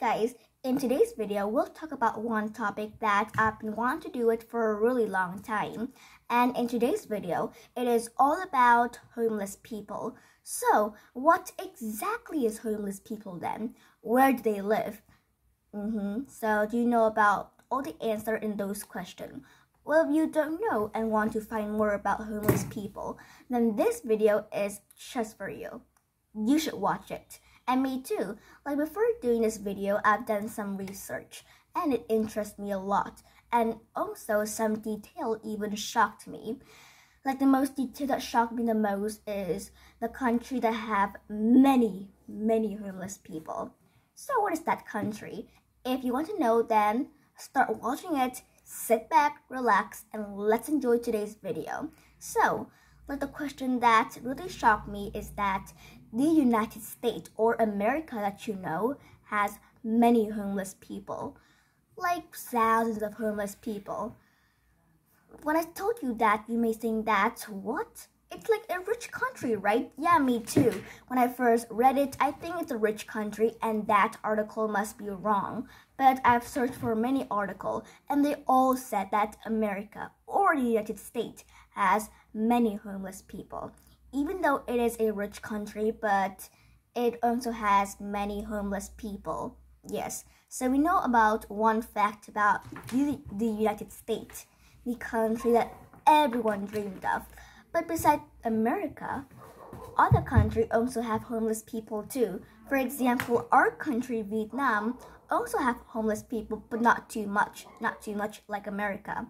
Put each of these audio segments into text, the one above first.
guys, in today's video we'll talk about one topic that I've been wanting to do it for a really long time and in today's video it is all about homeless people. So what exactly is homeless people then? Where do they live? Mm -hmm. So do you know about all the answer in those questions? Well, if you don't know and want to find more about homeless people, then this video is just for you. You should watch it. And me too. Like before doing this video, I've done some research and it interests me a lot. And also some detail even shocked me. Like the most detail that shocked me the most is the country that have many, many homeless people. So what is that country? If you want to know then start watching it, sit back, relax, and let's enjoy today's video. So, like the question that really shocked me is that the United States or America that you know has many homeless people, like thousands of homeless people. When I told you that, you may think that what? It's like a rich country, right? Yeah, me too. When I first read it, I think it's a rich country and that article must be wrong. But I've searched for many articles and they all said that America or the United States has many homeless people even though it is a rich country, but it also has many homeless people. Yes, so we know about one fact about the, United States, the country that everyone dreamed of. But besides America, other countries also have homeless people too. For example, our country, Vietnam, also have homeless people, but not too much, not too much like America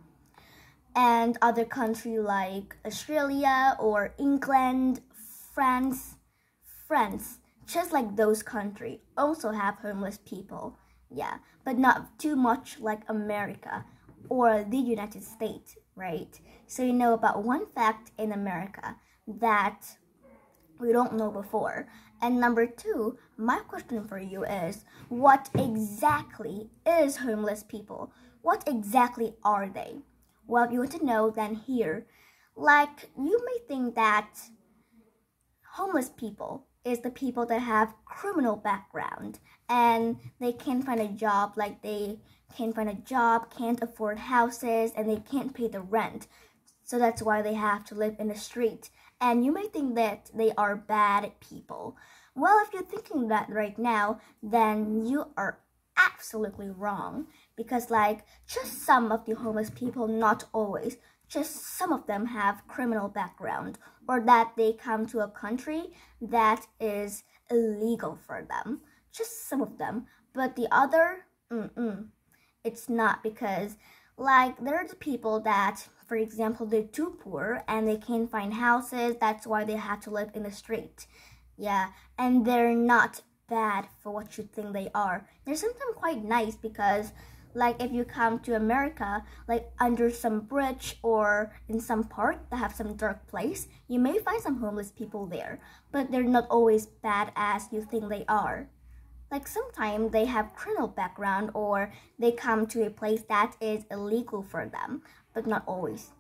and other country like Australia or England, France, France, just like those country also have homeless people. Yeah, but not too much like America or the United States, right? So you know about one fact in America that we don't know before. And number two, my question for you is what exactly is homeless people? What exactly are they? well if you want to know then here. Like you may think that homeless people is the people that have criminal background and they can't find a job like they can't find a job, can't afford houses and they can't pay the rent. So that's why they have to live in the street. And you may think that they are bad people. Well, if you're thinking that right now, then you are absolutely wrong because like just some of the homeless people, not always, just some of them have criminal background or that they come to a country that is illegal for them. Just some of them, but the other, mm-mm, it's not because like there are the people that for example they're too poor and they can't find houses that's why they have to live in the street yeah and they're not bad for what you think they are they're sometimes quite nice because like if you come to America, like under some bridge or in some park that have some dark place, you may find some homeless people there, but they're not always bad as you think they are. Like sometimes they have criminal background or they come to a place that is illegal for them, but not always.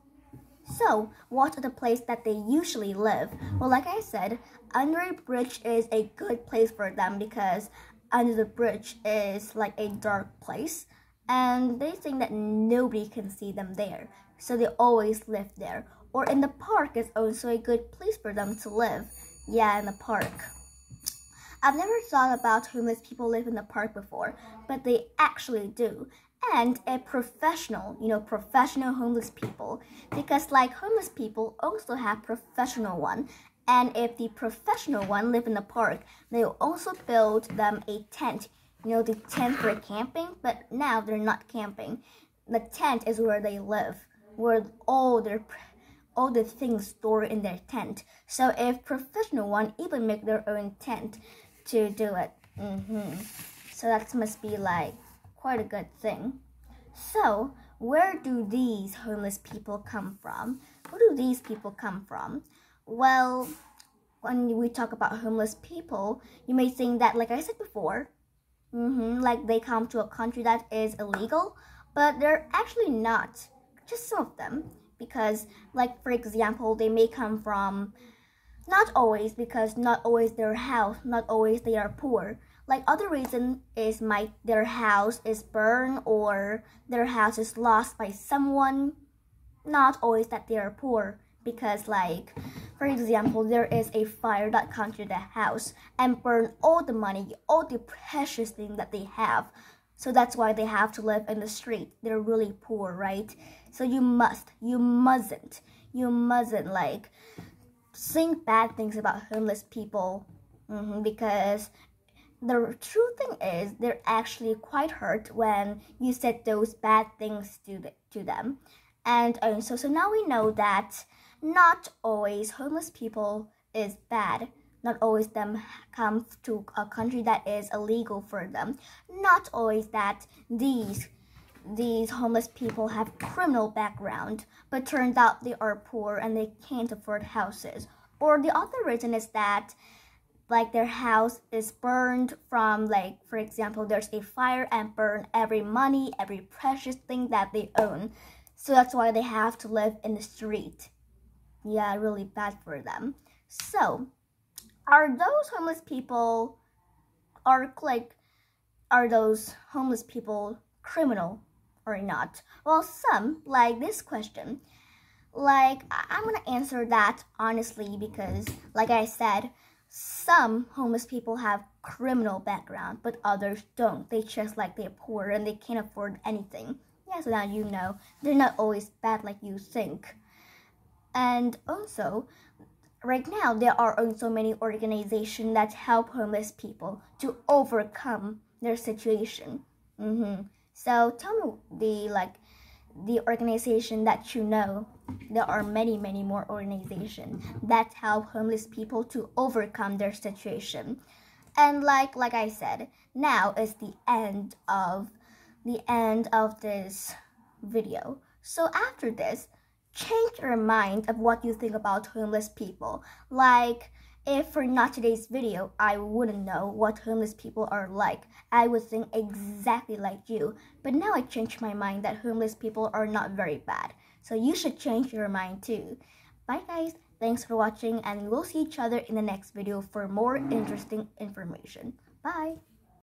So, what are the place that they usually live? Well, like I said, under a bridge is a good place for them because under the bridge is like a dark place and they think that nobody can see them there, so they always live there. Or in the park is also a good place for them to live. Yeah, in the park. I've never thought about homeless people live in the park before, but they actually do. And a professional, you know, professional homeless people, because like homeless people also have professional one, and if the professional one live in the park, they also build them a tent you know, the tent for camping, but now they're not camping. The tent is where they live, where all their all the things stored in their tent. So if professional one even make their own tent to do it. Mm -hmm. So that must be like quite a good thing. So where do these homeless people come from? Where do these people come from? Well, when we talk about homeless people, you may think that, like I said before, Mm-hmm, like they come to a country that is illegal, but they're actually not. Just some of them, because like for example, they may come from not always because not always their house, not always they are poor. Like other reason is might their house is burned or their house is lost by someone. Not always that they are poor because like for example, there is a fire that comes to the house and burn all the money, all the precious thing that they have. So that's why they have to live in the street. They're really poor, right? So you must, you mustn't, you mustn't like think bad things about homeless people mm -hmm, because the true thing is they're actually quite hurt when you said those bad things to, the, to them. And so, so now we know that not always homeless people is bad. Not always them come to a country that is illegal for them. Not always that these these homeless people have criminal background, but turns out they are poor and they can't afford houses. Or the other reason is that like their house is burned from like for example there's a fire and burn every money every precious thing that they own so that's why they have to live in the street yeah, really bad for them. So, are those homeless people are like are those homeless people criminal or not? Well, some like this question. Like I'm going to answer that honestly because like I said, some homeless people have criminal background, but others don't. They just like they're poor and they can't afford anything. Yeah, so now you know they're not always bad like you think. And also, right now there are also many organizations that help homeless people to overcome their situation. Mm-hmm. So tell me the like the organization that you know. There are many, many more organizations that help homeless people to overcome their situation. And like like I said, now is the end of the end of this video. So after this, change your mind of what you think about homeless people. Like, if for not today's video, I wouldn't know what homeless people are like. I would think exactly like you. But now I changed my mind that homeless people are not very bad. So you should change your mind too. Bye guys, thanks for watching and we'll see each other in the next video for more interesting information. Bye!